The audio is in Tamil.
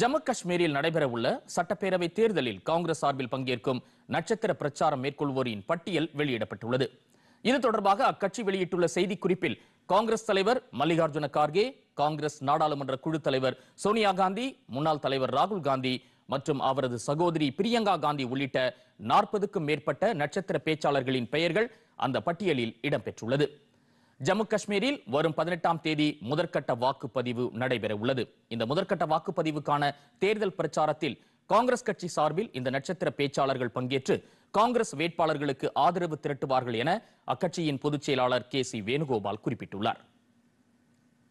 ஜம்மு காஷ்மீரில் நடைபெறவுள்ள சட்டப்பேரவை தேர்தலில் காங்கிரஸ் சார்பில் பங்கேற்கும் நட்சத்திர பிரச்சாரம் மேற்கொள்வோரின் பட்டியல் வெளியிடப்பட்டுள்ளது இது தொடர்பாக அக்கட்சி வெளியிட்டுள்ள செய்திக்குறிப்பில் காங்கிரஸ் தலைவர் மல்லிகார்ஜுன கார்கே காங்கிரஸ் நாடாளுமன்ற குழு தலைவர் சோனியா காந்தி முன்னாள் தலைவர் ராகுல் காந்தி மற்றும் அவரது சகோதரி பிரியங்கா காந்தி உள்ளிட்ட நாற்பதுக்கும் மேற்பட்ட நட்சத்திர பேச்சாளர்களின் பெயர்கள் அந்த பட்டியலில் இடம்பெற்றுள்ளது ஜம்மு காஷ்மீரில் வரும் பதினெட்டாம் தேதி முதற்கட்ட வாக்குப்பதிவு நடைபெற உள்ளது இந்த முதற்கட்ட வாக்குப்பதிவுக்கான தேர்தல் பிரச்சாரத்தில் காங்கிரஸ் கட்சி சார்பில் இந்த நட்சத்திர பேச்சாளர்கள் பங்கேற்று காங்கிரஸ் வேட்பாளர்களுக்கு ஆதரவு திரட்டுவார்கள் என அக்கட்சியின் பொதுச் செயலாளர் கே சி வேணுகோபால் குறிப்பிட்டுள்ளார்